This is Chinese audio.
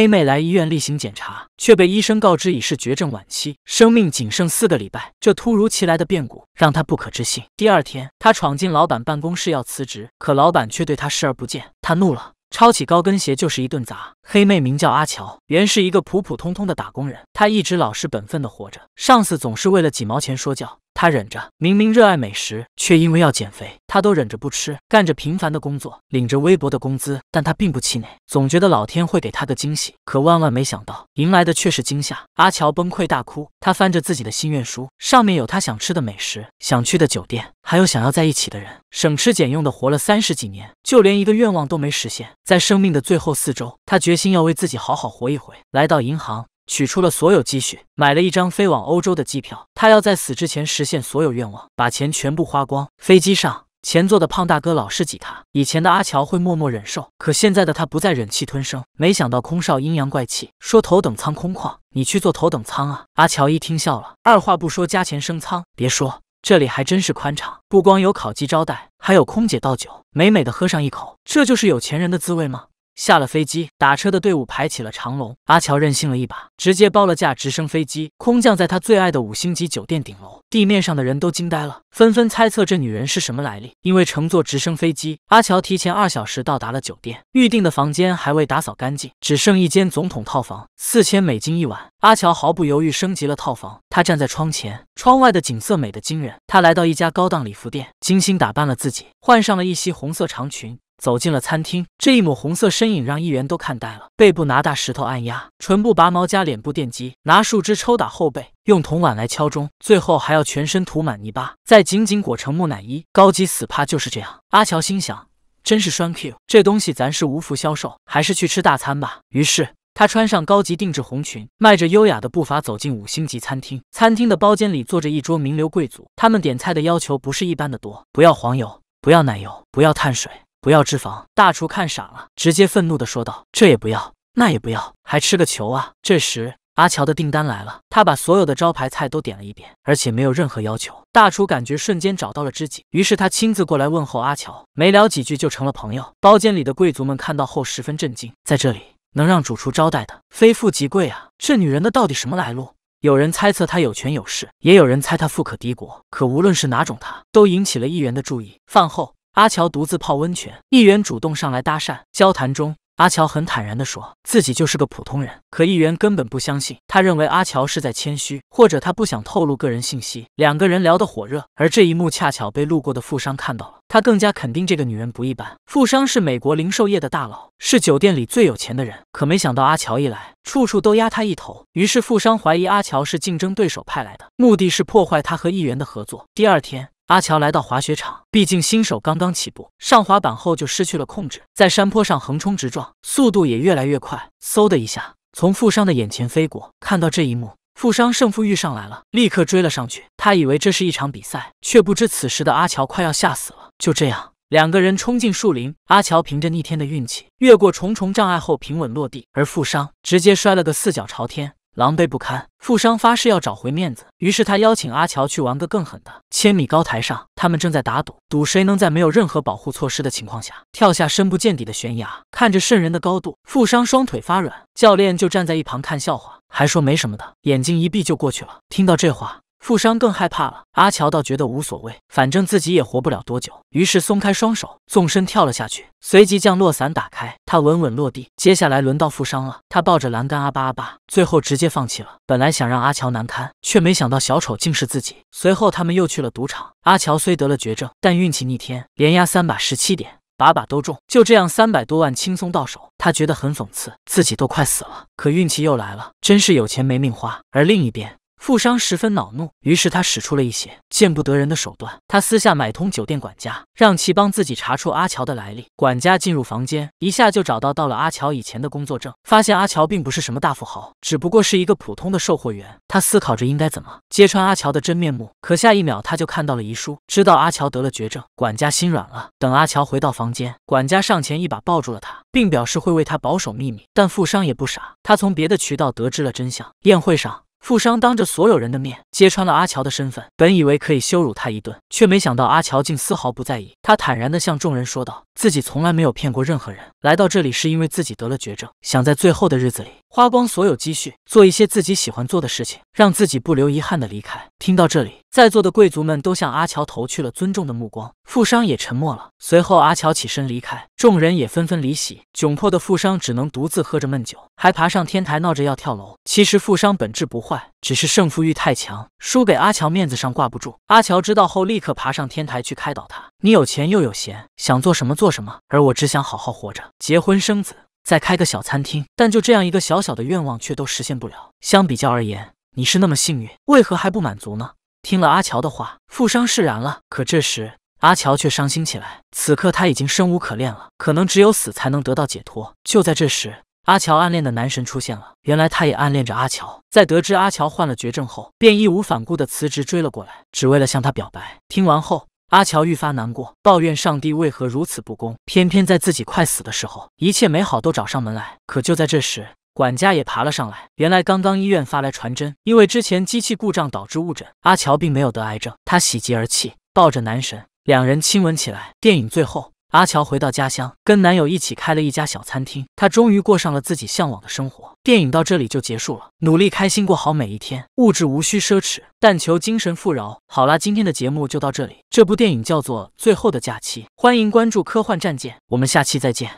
黑妹来医院例行检查，却被医生告知已是绝症晚期，生命仅剩四个礼拜。这突如其来的变故让她不可置信。第二天，她闯进老板办公室要辞职，可老板却对她视而不见。她怒了，抄起高跟鞋就是一顿砸。黑妹名叫阿乔，原是一个普普通通的打工人，她一直老实本分的活着，上司总是为了几毛钱说教。他忍着，明明热爱美食，却因为要减肥，他都忍着不吃，干着平凡的工作，领着微薄的工资，但他并不气馁，总觉得老天会给他个惊喜。可万万没想到，迎来的却是惊吓。阿乔崩溃大哭，他翻着自己的心愿书，上面有他想吃的美食，想去的酒店，还有想要在一起的人。省吃俭用的活了三十几年，就连一个愿望都没实现。在生命的最后四周，他决心要为自己好好活一回。来到银行。取出了所有积蓄，买了一张飞往欧洲的机票。他要在死之前实现所有愿望，把钱全部花光。飞机上前座的胖大哥老是挤他，以前的阿乔会默默忍受，可现在的他不再忍气吞声。没想到空少阴阳怪气说：“头等舱空旷，你去坐头等舱啊！”阿乔一听笑了，二话不说加钱升舱。别说这里还真是宽敞，不光有烤鸡招待，还有空姐倒酒，美美的喝上一口，这就是有钱人的滋味吗？下了飞机，打车的队伍排起了长龙。阿乔任性了一把，直接包了架直升飞机，空降在他最爱的五星级酒店顶楼。地面上的人都惊呆了，纷纷猜测这女人是什么来历。因为乘坐直升飞机，阿乔提前二小时到达了酒店，预定的房间还未打扫干净，只剩一间总统套房，四千美金一晚。阿乔毫不犹豫升级了套房。他站在窗前，窗外的景色美得惊人。他来到一家高档礼服店，精心打扮了自己，换上了一袭红色长裙。走进了餐厅，这一抹红色身影让议员都看呆了。背部拿大石头按压，唇部拔毛加脸部电击，拿树枝抽打后背，用铜碗来敲钟，最后还要全身涂满泥巴，再紧紧裹成木乃伊。高级 SPA 就是这样。阿乔心想，真是栓 Q，这东西咱是无福消受，还是去吃大餐吧。于是他穿上高级定制红裙，迈着优雅的步伐走进五星级餐厅。餐厅的包间里坐着一桌名流贵族，他们点菜的要求不是一般的多，不要黄油，不要奶油，不要碳水。不要脂肪，大厨看傻了，直接愤怒地说道：“这也不要，那也不要，还吃个球啊！”这时，阿乔的订单来了，他把所有的招牌菜都点了一遍，而且没有任何要求。大厨感觉瞬间找到了知己，于是他亲自过来问候阿乔，没聊几句就成了朋友。包间里的贵族们看到后十分震惊，在这里能让主厨招待的，非富即贵啊！这女人的到底什么来路？有人猜测她有权有势，也有人猜她富可敌国。可无论是哪种，她都引起了议员的注意。饭后。阿乔独自泡温泉，议员主动上来搭讪。交谈中，阿乔很坦然地说自己就是个普通人，可议员根本不相信，他认为阿乔是在谦虚，或者他不想透露个人信息。两个人聊得火热，而这一幕恰巧被路过的富商看到了，他更加肯定这个女人不一般。富商是美国零售业的大佬，是酒店里最有钱的人。可没想到阿乔一来，处处都压他一头，于是富商怀疑阿乔是竞争对手派来的，目的是破坏他和议员的合作。第二天。阿乔来到滑雪场，毕竟新手刚刚起步，上滑板后就失去了控制，在山坡上横冲直撞，速度也越来越快。嗖的一下，从富商的眼前飞过。看到这一幕，富商胜负欲上来了，立刻追了上去。他以为这是一场比赛，却不知此时的阿乔快要吓死了。就这样，两个人冲进树林。阿乔凭着逆天的运气，越过重重障碍后平稳落地，而富商直接摔了个四脚朝天。狼狈不堪，富商发誓要找回面子，于是他邀请阿乔去玩个更狠的。千米高台上，他们正在打赌，赌谁能在没有任何保护措施的情况下跳下深不见底的悬崖。看着渗人的高度，富商双腿发软，教练就站在一旁看笑话，还说没什么的，眼睛一闭就过去了。听到这话。富商更害怕了，阿乔倒觉得无所谓，反正自己也活不了多久，于是松开双手，纵身跳了下去，随即降落伞打开，他稳稳落地。接下来轮到富商了，他抱着栏杆，阿巴阿巴，最后直接放弃了。本来想让阿乔难堪，却没想到小丑竟是自己。随后他们又去了赌场，阿乔虽得了绝症，但运气逆天，连压三把十七点，把把都中，就这样三百多万轻松到手，他觉得很讽刺，自己都快死了，可运气又来了，真是有钱没命花。而另一边。富商十分恼怒，于是他使出了一些见不得人的手段。他私下买通酒店管家，让其帮自己查出阿乔的来历。管家进入房间，一下就找到到了阿乔以前的工作证，发现阿乔并不是什么大富豪，只不过是一个普通的售货员。他思考着应该怎么揭穿阿乔的真面目，可下一秒他就看到了遗书，知道阿乔得了绝症。管家心软了，等阿乔回到房间，管家上前一把抱住了他，并表示会为他保守秘密。但富商也不傻，他从别的渠道得知了真相。宴会上。富商当着所有人的面揭穿了阿乔的身份，本以为可以羞辱他一顿，却没想到阿乔竟丝毫不在意。他坦然地向众人说道：“自己从来没有骗过任何人，来到这里是因为自己得了绝症，想在最后的日子里花光所有积蓄，做一些自己喜欢做的事情，让自己不留遗憾地离开。”听到这里，在座的贵族们都向阿乔投去了尊重的目光，富商也沉默了。随后，阿乔起身离开，众人也纷纷离席。窘迫的富商只能独自喝着闷酒，还爬上天台闹着要跳楼。其实，富商本质不。坏。坏，只是胜负欲太强，输给阿乔面子上挂不住。阿乔知道后，立刻爬上天台去开导他：“你有钱又有闲，想做什么做什么。而我只想好好活着，结婚生子，再开个小餐厅。但就这样一个小小的愿望，却都实现不了。相比较而言，你是那么幸运，为何还不满足呢？”听了阿乔的话，富商释然了。可这时，阿乔却伤心起来。此刻他已经生无可恋了，可能只有死才能得到解脱。就在这时，阿乔暗恋的男神出现了，原来他也暗恋着阿乔。在得知阿乔患了绝症后，便义无反顾的辞职追了过来，只为了向他表白。听完后，阿乔愈发难过，抱怨上帝为何如此不公，偏偏在自己快死的时候，一切美好都找上门来。可就在这时，管家也爬了上来。原来刚刚医院发来传真，因为之前机器故障导致误诊，阿乔并没有得癌症。他喜极而泣，抱着男神，两人亲吻起来。电影最后。阿乔回到家乡，跟男友一起开了一家小餐厅，他终于过上了自己向往的生活。电影到这里就结束了，努力开心过好每一天，物质无需奢侈，但求精神富饶。好啦，今天的节目就到这里，这部电影叫做《最后的假期》，欢迎关注科幻战舰，我们下期再见。